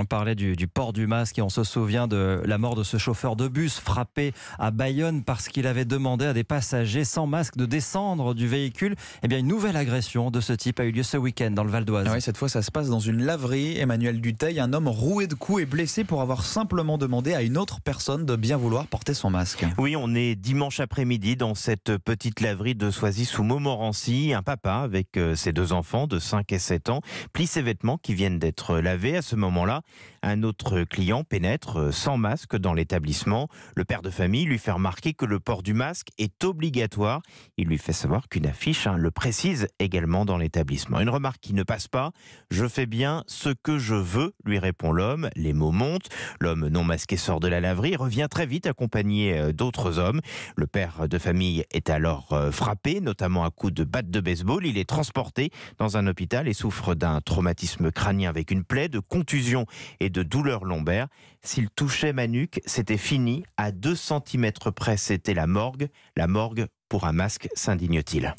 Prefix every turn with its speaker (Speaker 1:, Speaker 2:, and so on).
Speaker 1: On parlait du, port du masque et on se souvient de la mort de ce chauffeur de bus frappé à Bayonne parce qu'il avait demandé à des passagers sans masque de descendre du véhicule. Eh bien, une nouvelle agression de ce type a eu lieu ce week-end dans le Val d'Oise. Ah cette fois, ça se passe dans une laverie. Emmanuel Duteil, un
Speaker 2: homme roué de coups, et blessé pour avoir simplement demandé à une autre personne de bien vouloir porter son masque.
Speaker 3: Oui, on est dimanche après-midi dans cette petite laverie de Soisy sous Montmorency. Un papa avec euh, ses deux enfants de 5 et 7 ans plie ses vêtements qui viennent d'être lavés à ce moment-là. Un autre client pénètre euh, sans masque dans l'établissement. Le père de famille lui fait remarquer que le port du masque est obligatoire. Il lui fait savoir qu'une affiche hein, le précise également dans l'établissement. Une remarque qui ne passe pas. Je fais bien ce que je veux, lui répond l'homme. Les mots montent. L'homme non masqué sort de la laverie et revient très vite accompagné euh, d'autres hommes. Le père de famille est alors euh, frappé, notamment à coups de batte de baseball. Il est transporté dans un hôpital et souffre d'un traumatisme crânien avec une plaie de contusion et de douleurs lombaires. S'il touchait ma nuque, c'était fini. À 2 cm près, c'était la morgue. La morgue pour un masque, s'indigne-t-il.